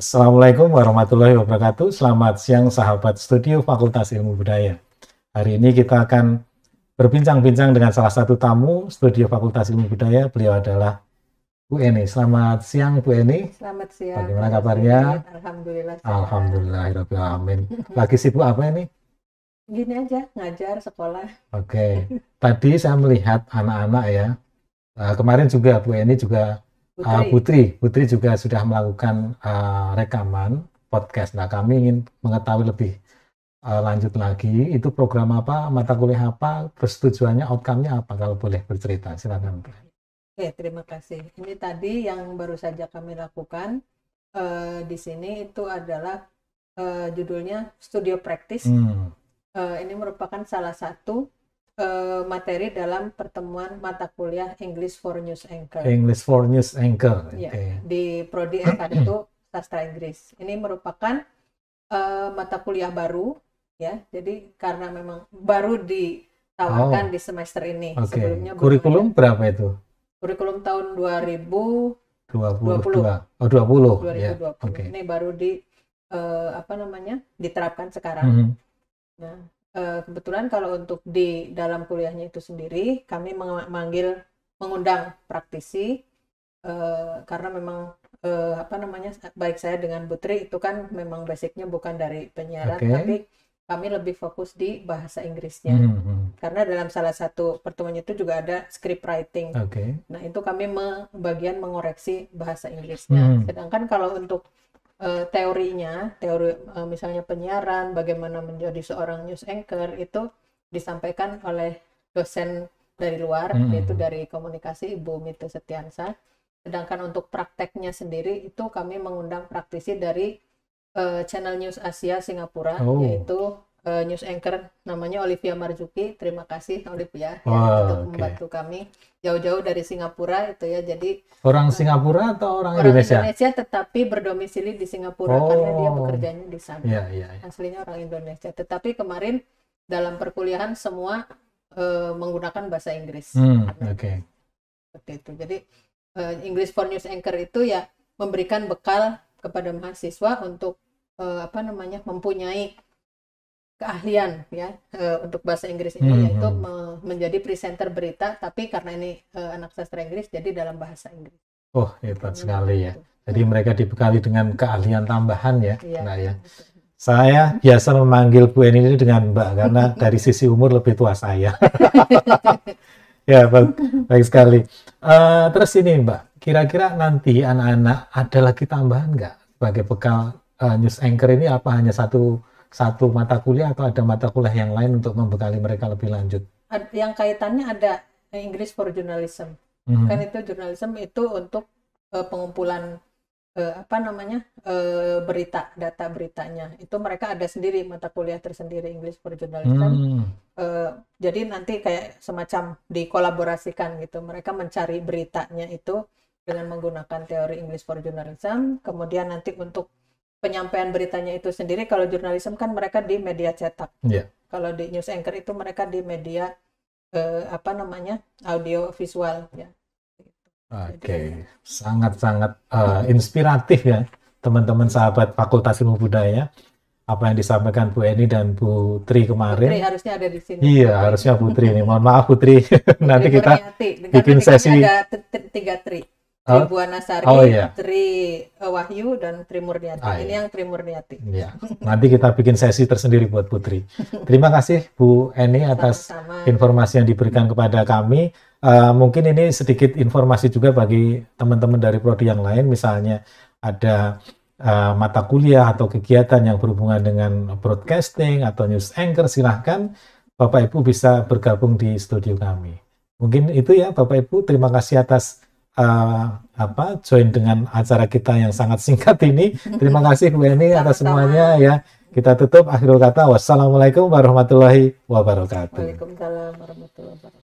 Assalamualaikum warahmatullahi wabarakatuh. Selamat siang sahabat studio Fakultas Ilmu Budaya. Hari ini kita akan berbincang-bincang dengan salah satu tamu studio Fakultas Ilmu Budaya. Beliau adalah Bu Eni. Selamat siang Bu Eni. Selamat siang. Bagaimana kabarnya? Alhamdulillah. Alhamdulillah. Amin. Lagi sibuk apa ini? Gini aja, ngajar sekolah. Oke. Okay. Tadi saya melihat anak-anak ya. Eh, kemarin juga Bu Eni juga Putri. Uh, Putri, Putri juga sudah melakukan uh, rekaman podcast. Nah, kami ingin mengetahui lebih uh, lanjut lagi. Itu program apa, mata kuliah apa, persetujuannya, tujuannya, outcome-nya apa? Kalau boleh bercerita, silakan. Oke, terima kasih. Ini tadi yang baru saja kami lakukan uh, di sini itu adalah uh, judulnya Studio Practice. Hmm. Uh, ini merupakan salah satu Eh, materi dalam pertemuan mata kuliah English for News Anchor. English for News Anchor. Ya, Di prodi s itu sastra Inggris. Ini merupakan uh, mata kuliah baru ya. Jadi karena memang baru ditawarkan oh. di semester ini. Okay. Sebelumnya kurikulum berapa itu? Kurikulum tahun 2022. 20. Oh 20. 2020. Yeah. Okay. Ini baru di uh, apa namanya? diterapkan sekarang. Mm -hmm. Nah, Eh, kebetulan kalau untuk di dalam kuliahnya itu sendiri kami memanggil mengundang praktisi eh, karena memang eh, apa namanya baik saya dengan Putri itu kan memang basicnya bukan dari penyiaran okay. tapi kami lebih fokus di bahasa Inggrisnya mm -hmm. karena dalam salah satu pertemuan itu juga ada script writing. Okay. Nah itu kami me bagian mengoreksi bahasa Inggrisnya. Mm. Sedangkan kalau untuk uh, teorinya, teori uh, misalnya penyiaran, bagaimana menjadi seorang news anchor itu disampaikan oleh dosen dari luar, hmm. yaitu dari komunikasi Ibu Mita Setiansa. Sedangkan untuk prakteknya sendiri itu kami mengundang praktisi dari uh, channel News Asia Singapura, oh. yaitu uh, news anchor namanya Olivia Marzuki. Terima kasih Olivia oh, ya, untuk okay. membantu kami jauh-jauh dari Singapura itu ya. Jadi orang uh, Singapura atau orang, orang Indonesia? Indonesia tetapi berdomisili di Singapura oh. karena dia bekerjanya di sana. Yeah, yeah, yeah. Aslinya orang Indonesia. Tetapi kemarin dalam perkuliahan semua uh, menggunakan bahasa Inggris. Hmm, Oke. Okay. Seperti itu. Jadi uh, English for News Anchor itu ya memberikan bekal kepada mahasiswa untuk uh, apa namanya mempunyai keahlian ya uh, untuk bahasa Inggris ini hmm. yaitu me menjadi presenter berita tapi karena ini uh, anak sastra Inggris jadi dalam bahasa Inggris. Oh hebat hmm, sekali ya. Gitu. Jadi mereka dibekali dengan keahlian tambahan ya, Iya, Nah ya. Saya biasa memanggil Bu Eni ini dengan Mbak karena dari sisi umur lebih tua saya. ya baik, baik sekali. Uh, terus ini Mbak, kira-kira nanti anak-anak ada lagi tambahan nggak sebagai bekal uh, news anchor ini apa hanya satu satu mata kuliah atau ada mata kuliah yang lain untuk membekali mereka lebih lanjut? Yang kaitannya ada English for Journalism. Mm-hmm. Kan itu journalism itu untuk uh, pengumpulan uh, apa namanya uh, berita, data beritanya. Itu mereka ada sendiri mata kuliah tersendiri English for Journalism. Mm. Uh, jadi nanti kayak semacam dikolaborasikan gitu. Mereka mencari beritanya itu dengan menggunakan teori English for Journalism. Kemudian nanti untuk penyampaian beritanya itu sendiri kalau jurnalisme kan mereka di media cetak. Yeah. Kalau di news anchor itu mereka di media eh, apa namanya? audio visual ya. Oke, okay. Gitu. sangat-sangat uh, inspiratif ya teman-teman sahabat Fakultas Ilmu Budaya apa yang disampaikan Bu Eni dan Bu Tri kemarin. Putri harusnya ada di sini. Iya, Putri. harusnya Putri ini. Mohon maaf Putri. Putri Nanti kita bikin sesi ada tiga tri. Tri Buana Sari, oh, iya. Tri eh, Wahyu dan Tri Murniati. Ah, iya. Ini yang Tri Murniati. Ya. Nanti kita bikin sesi tersendiri buat Putri. Terima kasih Bu Eni atas Sama -sama. informasi yang diberikan kepada kami. Uh, mungkin ini sedikit informasi juga bagi teman-teman dari prodi yang lain, misalnya ada uh, mata kuliah atau kegiatan yang berhubungan dengan broadcasting atau news anchor, silahkan Bapak Ibu bisa bergabung di studio kami. Mungkin itu ya Bapak Ibu, terima kasih atas uh, apa join dengan acara kita yang sangat singkat ini. Terima kasih Bu Eni atas semuanya ya. Kita tutup akhirul kata. Wassalamualaikum warahmatullahi wabarakatuh. Waalaikumsalam warahmatullahi wabarakatuh.